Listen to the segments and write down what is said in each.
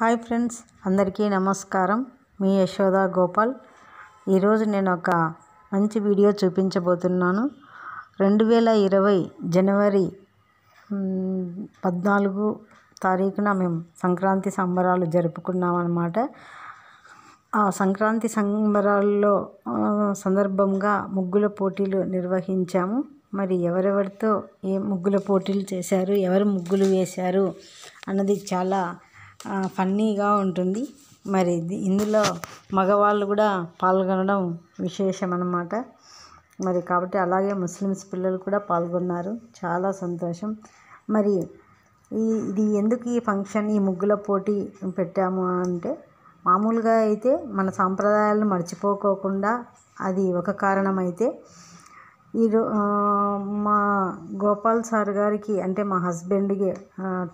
hi friends అందరికీ నమస్కారం మీ యశోద గోపాల్ ఈరోజు నేను ఒక మంచి వీడియో చూపించబోతున్నాను రెండు వేల ఇరవై జనవరి పద్నాలుగు తారీఖున మేము సంక్రాంతి సంబరాలు జరుపుకున్నాం ఆ సంక్రాంతి సంబరాల్లో సందర్భంగా ముగ్గుల పోటీలు నిర్వహించాము మరి ఎవరెవరితో ఏ ముగ్గుల పోటీలు చేశారు ఎవరు ముగ్గులు వేశారు అన్నది చాలా ఫన్నీగా ఉంటుంది మరి ఇందులో మగవాళ్ళు కూడా పాల్గొనడం విశేషం అన్నమాట మరి కాబట్టి అలాగే ముస్లిమ్స్ పిల్లలు కూడా పాల్గొన్నారు చాలా సంతోషం మరి ఈ ఇది ఎందుకు ఈ ఫంక్షన్ ఈ ముగ్గుల పోటీ పెట్టాము అంటే మామూలుగా అయితే మన సాంప్రదాయాలను మర్చిపోకోకుండా అది ఒక కారణం అయితే ఈరో మా గోపాల్ సార్ గారికి అంటే మా హస్బెండ్కి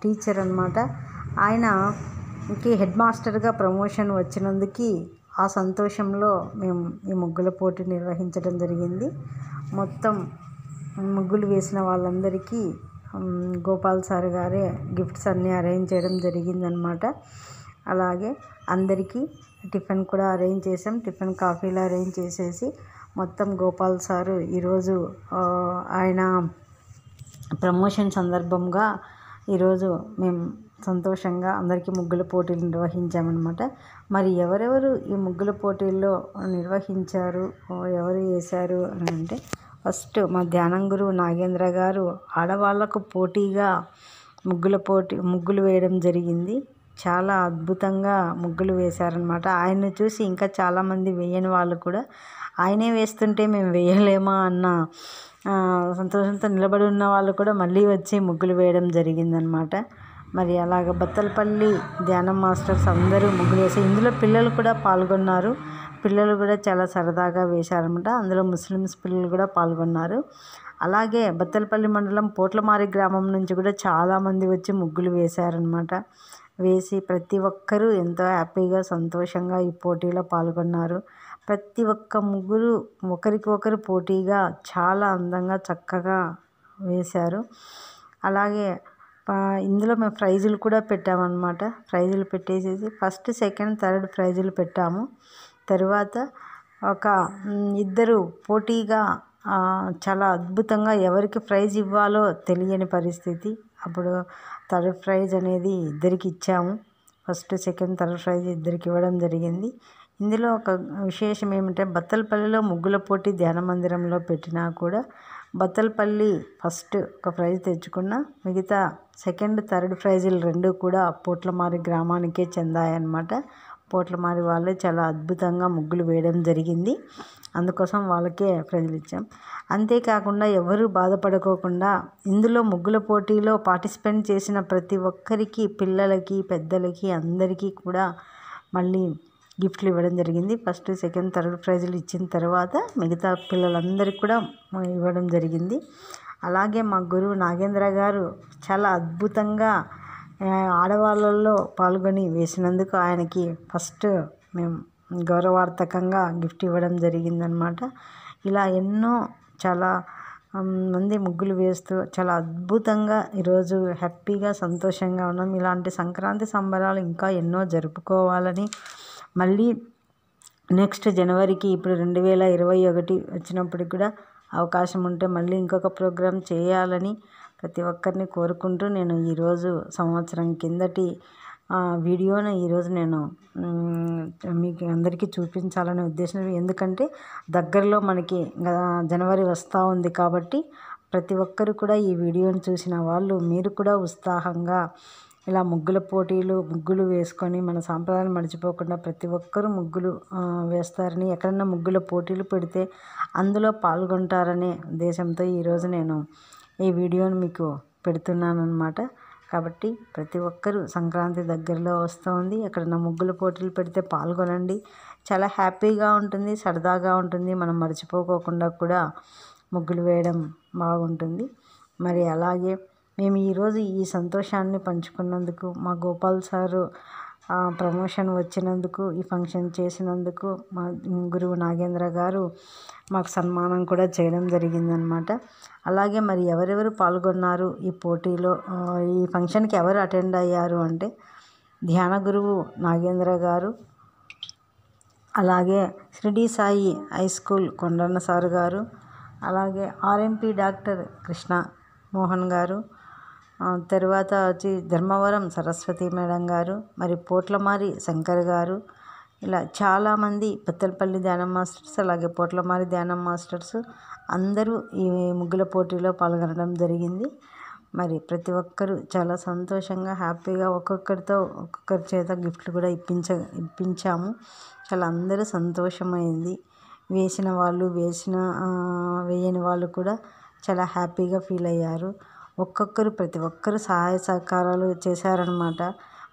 టీచర్ అనమాట ఆయనకి హెడ్ మాస్టర్గా ప్రమోషన్ వచ్చినందుకు ఆ సంతోషంలో మేము ఈ ముగ్గుల పోటీ నిర్వహించడం జరిగింది మొత్తం ముగ్గులు వేసిన వాళ్ళందరికీ గోపాల్ సార్ గారే గిఫ్ట్స్ అన్నీ అరేంజ్ చేయడం జరిగిందనమాట అలాగే అందరికీ టిఫిన్ కూడా అరేంజ్ చేసాం టిఫిన్ కాఫీలు అరేంజ్ చేసేసి మొత్తం గోపాల్ సారు ఈరోజు ఆయన ప్రమోషన్ సందర్భంగా ఈరోజు మేము సంతోషంగా అందరికీ ముగ్గుల పోటీలు నిర్వహించామన్నమాట మరి ఎవరెవరు ఈ ముగ్గుల పోటీల్లో నిర్వహించారు ఎవరు వేశారు అని అంటే ఫస్ట్ మా ధ్యానం గురువు నాగేంద్ర గారు ఆడవాళ్ళకు పోటీగా ముగ్గుల పోటీ ముగ్గులు వేయడం జరిగింది చాలా అద్భుతంగా ముగ్గులు వేశారనమాట ఆయన్ని చూసి ఇంకా చాలామంది వేయని వాళ్ళు కూడా ఆయనే వేస్తుంటే మేము వేయలేమా అన్న సంతోషంతో నిలబడి ఉన్న వాళ్ళు కూడా మళ్ళీ వచ్చి ముగ్గులు వేయడం జరిగిందనమాట మరి అలాగ బత్తలపల్లి ధ్యానం మాస్టర్స్ అందరూ ముగ్గులు వేసి ఇందులో పిల్లలు కూడా పాల్గొన్నారు పిల్లలు కూడా చాలా సరదాగా వేశారనమాట అందులో ముస్లిమ్స్ పిల్లలు కూడా పాల్గొన్నారు అలాగే బత్తలపల్లి మండలం పోట్లమారి గ్రామం నుంచి కూడా చాలామంది వచ్చి ముగ్గులు వేశారనమాట వేసి ప్రతి ఒక్కరూ ఎంతో హ్యాపీగా సంతోషంగా ఈ పోటీలో పాల్గొన్నారు ప్రతి ఒక్క ముగ్గురు ఒకరికొకరు పోటీగా చాలా అందంగా చక్కగా వేశారు అలాగే ఇందులో మేము ప్రైజులు కూడా పెట్టామన్నమాట ప్రైజులు పెట్టేసేసి ఫస్ట్ సెకండ్ థర్డ్ ప్రైజులు పెట్టాము తర్వాత ఒక ఇద్దరు పోటీగా చాలా అద్భుతంగా ఎవరికి ప్రైజ్ ఇవ్వాలో తెలియని పరిస్థితి అప్పుడు థర్డ్ ప్రైజ్ అనేది ఇద్దరికి ఇచ్చాము ఫస్ట్ సెకండ్ థర్డ్ ప్రైజ్ ఇద్దరికి ఇవ్వడం జరిగింది ఇందులో ఒక విశేషం ఏమంటే బత్తలపల్లిలో ముగ్గుల పోటీ ధ్యాన మందిరంలో పెట్టినా కూడా బత్తలపల్లి ఫస్ట్ ఒక ప్రైజ్ తెచ్చుకున్న మిగతా సెకండ్ థర్డ్ ప్రైజులు రెండు కూడా పోట్లమారి గ్రామానికే చెందాయన్నమాట పోట్లమారి వాళ్ళు చాలా అద్భుతంగా ముగ్గులు వేయడం జరిగింది అందుకోసం వాళ్ళకే ప్రైజులు ఇచ్చాం అంతేకాకుండా ఎవరు బాధపడుకోకుండా ఇందులో ముగ్గుల పోటీలో పార్టిసిపేట్ చేసిన ప్రతి ఒక్కరికి పిల్లలకి పెద్దలకి అందరికీ కూడా మళ్ళీ గిఫ్ట్లు ఇవ్వడం జరిగింది ఫస్ట్ సెకండ్ థర్డ్ ప్రైజులు ఇచ్చిన తర్వాత మిగతా పిల్లలందరికీ కూడా ఇవ్వడం జరిగింది అలాగే మా గురువు నాగేంద్ర గారు చాలా అద్భుతంగా ఆడవాళ్ళల్లో పాల్గొని వేసినందుకు ఆయనకి ఫస్ట్ మేము గౌరవార్థకంగా గిఫ్ట్ ఇవ్వడం జరిగిందనమాట ఇలా ఎన్నో చాలా మంది ముగ్గులు వేస్తూ చాలా అద్భుతంగా ఈరోజు హ్యాపీగా సంతోషంగా ఉన్నాం ఇలాంటి సంక్రాంతి సంబరాలు ఇంకా ఎన్నో జరుపుకోవాలని మళ్ళీ నెక్స్ట్ జనవరికి ఇప్పుడు రెండు వేల ఇరవై ఒకటి వచ్చినప్పటికి కూడా అవకాశం ఉంటే మళ్ళీ ఇంకొక ప్రోగ్రాం చేయాలని ప్రతి ఒక్కరిని కోరుకుంటూ నేను ఈరోజు సంవత్సరం కిందటి వీడియోను ఈరోజు నేను మీకు అందరికీ చూపించాలనే ఉద్దేశం ఎందుకంటే దగ్గరలో మనకి జనవరి వస్తూ ఉంది కాబట్టి ప్రతి ఒక్కరు కూడా ఈ వీడియోని చూసిన వాళ్ళు మీరు కూడా ఉత్సాహంగా ఇలా ముగ్గుల పోటీలు ముగ్గులు వేసుకొని మన సాంప్రదాయం మర్చిపోకుండా ప్రతి ఒక్కరూ ముగ్గులు వేస్తారని ఎక్కడన్నా ముగ్గుల పోటీలు పెడితే అందులో పాల్గొంటారనే ఉద్దేశంతో ఈరోజు నేను ఈ వీడియోని మీకు పెడుతున్నాను అనమాట కాబట్టి ప్రతి ఒక్కరూ సంక్రాంతి దగ్గరలో వస్తుంది ఎక్కడన్నా ముగ్గుల పోటీలు పెడితే పాల్గొనండి చాలా హ్యాపీగా ఉంటుంది సరదాగా ఉంటుంది మనం మర్చిపోకోకుండా కూడా ముగ్గులు వేయడం బాగుంటుంది మరి అలాగే మేము ఈరోజు ఈ సంతోషాన్ని పంచుకున్నందుకు మా గోపాల్ సారు ప్రమోషన్ వచ్చినందుకు ఈ ఫంక్షన్ చేసినందుకు మా గురువు నాగేంద్ర గారు మాకు సన్మానం కూడా చేయడం జరిగిందనమాట అలాగే మరి ఎవరెవరు పాల్గొన్నారు ఈ పోటీలో ఈ ఫంక్షన్కి ఎవరు అటెండ్ అయ్యారు అంటే ధ్యాన గురువు నాగేంద్ర గారు అలాగే Shirdi Sai high school Kondanna sir గారు అలాగే ఆర్ఎంపీ డాక్టర్ కృష్ణ మోహన్ గారు తర్వాత వచ్చి ధర్మవరం సరస్వతి మేడం గారు మరి పోట్లమారి శంకర్ గారు ఇలా చాలామంది పెద్దలపల్లి ధ్యానం మాస్టర్స్ అలాగే పోట్లమారి ధ్యానం మాస్టర్స్ అందరూ ఈ ముగ్గుల పోటీలో పాల్గొనడం జరిగింది మరి ప్రతి ఒక్కరూ చాలా సంతోషంగా హ్యాపీగా ఒక్కొక్కరితో ఒక్కొక్కరి చేత గిఫ్ట్లు కూడా ఇప్పించ ఇప్పించాము చాలా అందరూ సంతోషమైంది వేసిన వాళ్ళు వేసిన వేయని వాళ్ళు కూడా చాలా హ్యాపీగా ఫీల్ అయ్యారు ఒక్కొక్కరు ప్రతి ఒక్కరు సహాయ సహకారాలు చేశారనమాట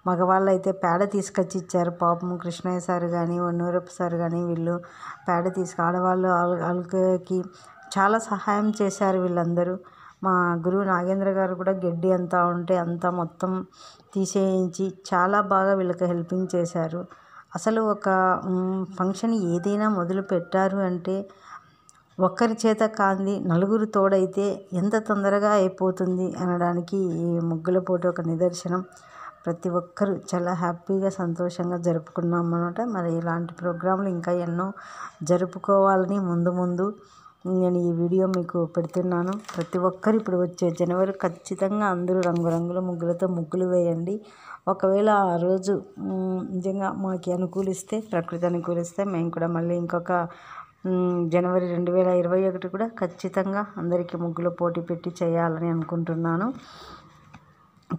మగవాళ్ళు అయితే పేడ తీసుకొచ్చి ఇచ్చారు పాపం కృష్ణయ్య సార్ కానీ వన్నూరప్ప సార్ కానీ వీళ్ళు పేడ తీసుకు ఆడవాళ్ళు వాళ్ళకి చాలా సహాయం చేశారు వీళ్ళందరూ మా గురువు నాగేంద్ర గారు కూడా గడ్డి అంతా ఉంటే అంతా మొత్తం తీసేయించి చాలా బాగా వీళ్ళకి హెల్పింగ్ చేశారు అసలు ఒక ఫంక్షన్ ఏదైనా మొదలు పెట్టారు అంటే ఒక్కరి చేత కాంది నలుగురు తోడైతే ఎంత తొందరగా అయిపోతుంది అనడానికి ఈ ముగ్గుల పోటీ ఒక నిదర్శనం ప్రతి ఒక్కరూ చాలా హ్యాపీగా సంతోషంగా జరుపుకున్నాం అనమాట మరి ఇలాంటి ప్రోగ్రాంలు ఇంకా ఎన్నో జరుపుకోవాలని ముందు ముందు నేను ఈ వీడియో మీకు పెడుతున్నాను ప్రతి ఒక్కరు ఇప్పుడు వచ్చే జనవరి ఖచ్చితంగా అందరూ రంగురంగుల ముగ్గులతో ముగ్గులు వేయండి ఒకవేళ ఆ రోజు నిజంగా మాకు అనుకూలిస్తే ప్రకృతి అనుకూలిస్తే మేము కూడా మళ్ళీ ఇంకొక జనవరి రెండు వేల ఇరవై ఒకటి కూడా ఖచ్చితంగా అందరికీ ముగ్గుల పోటీ పెట్టి చేయాలని అనుకుంటున్నాను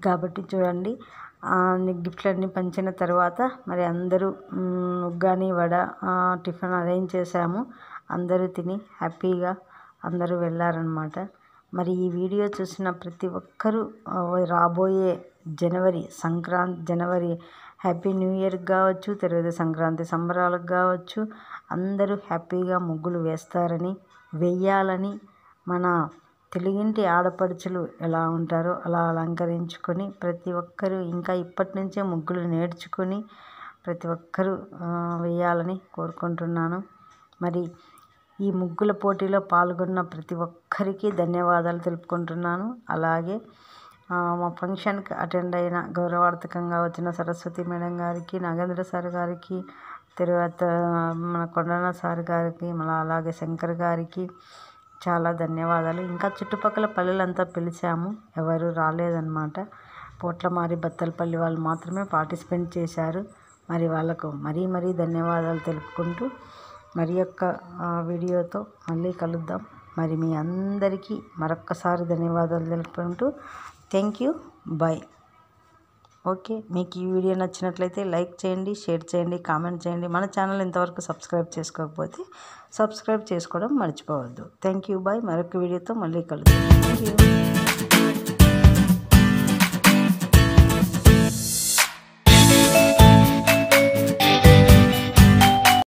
కాబట్టి చూడండి గిఫ్ట్లన్నీ పంచిన తర్వాత మరి అందరూ ఉగ్గాని వడ టిఫిన్ అరేంజ్ చేశాము అందరూ తిని హ్యాపీగా అందరూ వెళ్ళారనమాట మరి ఈ వీడియో చూసిన ప్రతి ఒక్కరూ రాబోయే జనవరి సంక్రాంతి జనవరి హ్యాపీ న్యూ ఇయర్ కావచ్చు తర్వాత సంక్రాంతి సంబరాలకు కావచ్చు అందరూ హ్యాపీగా ముగ్గులు వేస్తారని వెయ్యాలని మన తెలుగింటి ఆడపడుచులు ఎలా ఉంటారో అలా అలంకరించుకొని ప్రతి ఒక్కరూ ఇంకా ఇప్పటి నుంచే ముగ్గులు నేర్చుకొని ప్రతి ఒక్కరూ వేయాలని కోరుకుంటున్నాను మరి ఈ ముగ్గుల పోటీలో పాల్గొన్న ప్రతి ఒక్కరికి ధన్యవాదాలు తెలుపుకుంటున్నాను అలాగే మా ఫంక్షన్కి అటెండ్ అయిన గౌరవార్థకంగా వచ్చిన సరస్వతి మేడం గారికి నాగేంద్ర సార్ గారికి తర్వాత మన కొండన సార్ గారికి మళ్ళీ అలాగే శంకర్ గారికి చాలా ధన్యవాదాలు ఇంకా చుట్టుపక్కల పల్లెలంతా పిలిచాము ఎవరు రాలేదన్నమాట పోట్లమారి బత్తలపల్లి వాళ్ళు మాత్రమే పార్టిసిపేట్ చేశారు మరి వాళ్ళకు మరీ మరీ ధన్యవాదాలు తెలుపుకుంటూ మరి యొక్క వీడియోతో మళ్ళీ కలుద్దాం మరి మీ అందరికీ మరొక్కసారి ధన్యవాదాలు తెలుపుకుంటూ థ్యాంక్ యూ బాయ్ ఓకే మీకు ఈ వీడియో నచ్చినట్లయితే లైక్ చేయండి షేర్ చేయండి కామెంట్ చేయండి మన ఛానల్ ఇంతవరకు సబ్స్క్రైబ్ చేసుకోకపోతే సబ్స్క్రైబ్ చేసుకోవడం మర్చిపోవద్దు థ్యాంక్ యూ బాయ్ మరొక వీడియోతో మళ్ళీ కలుద్దాం